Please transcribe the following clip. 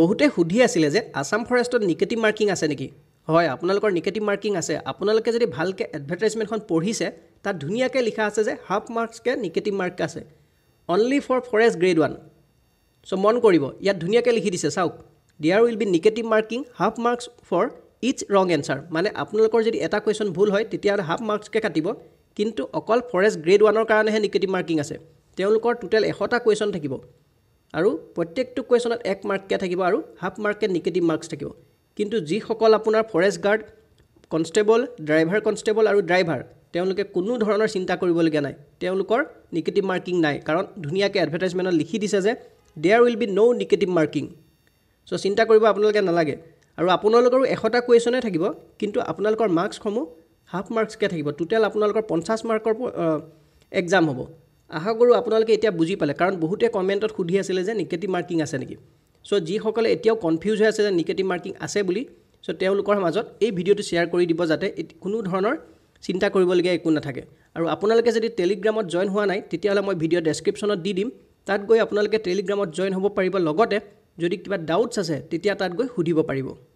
বহুতে সুধি আছিলে যে আছাম ফৰেষ্টত নিগেটিভ মাৰ্কিং আছে নেকি হয় আপোনালোকৰ নিগেটিভ মাৰ্কিং আছে আপোনালোকে যদি ভালকৈ এডভাৰটাইজমেণ্টখন পঢ়িছে তাত ধুনীয়াকৈ লিখা আছে যে হাফ মাৰ্কছকৈ নিগেটিভ মাৰ্ক আছে only for forest grade one so' মন কৰিব ইয়াত ধুনীয়াকৈ লিখি দিছে চাওক there will be negative marking half marks for its wrong answer মানে আপোনালোকৰ যদি এটা কুৱেশ্যন ভুল হয় তেতিয়াহ'লে হাফ মাৰ্কছকৈ কাটিব কিন্তু অকল ফৰেষ্ট গ্ৰেড ওৱানৰ কাৰণেহে নিগেটিভ মাৰ্কিং আছে তেওঁলোকৰ টোটেল এশটা কুৱেশ্যন থাকিব আৰু প্ৰত্যেকটো কুৱেশ্যনত এক মাৰ্ককৈ থাকিব আৰু হাফ মাৰ্ককৈ নিগেটিভ মাৰ্কছ থাকিব কিন্তু যিসকল আপোনাৰ forest guard constable driver constable আৰু ড্ৰাইভাৰ তেওঁলোকে কোনো ধৰণৰ চিন্তা কৰিবলগীয়া নাই তেওঁলোকৰ নিগেটিভ মাৰ্কিং নাই কাৰণ ধুনীয়াকৈ এডভাৰটাইজমেণ্টত লিখি দিছে যে there will be no' negative marking so' চিন্তা কৰিব আপোনালোকে নালাগে আৰু আপোনালোকৰো এশটা কুৱেশ্যনে থাকিব কিন্তু আপোনালোকৰ মাৰ্কছসমূহ হাফ মাৰ্কছকৈ থাকিব টোটেল আপোনালোকৰ পঞ্চাছ মাৰ্কৰ একজাম হ'ব আশা কৰোঁ আপোনালোকে এতিয়া বুজি পালে কাৰণ বহুতে কমেণ্টত সুধি আছিলে যে নিগেটিভ মাৰ্কিং আছে নেকি চ' যিসকলে এতিয়াও কনফিউজ হৈ আছে যে নিগেটিভ মাৰ্কিং আছে বুলি চ' তেওঁলোকৰ মাজত এই ভিডিঅ'টো শ্বেয়াৰ কৰি দিব যাতে কোনো ধৰণৰ চিন্তা কৰিবলগীয়া একো নাথাকে আৰু আপোনালোকে যদি টেলিগ্ৰামত জইন হোৱা নাই তেতিয়াহ'লে মই ভিডিঅ' ডেছক্ৰিপশ্যনত দি দিম তাত গৈ আপোনালোকে টেলিগ্ৰামত জইন হ'ব পাৰিব লগতে যদি কিবা ডাউটছ আছে তেতিয়া তাত গৈ সুধিব পাৰিব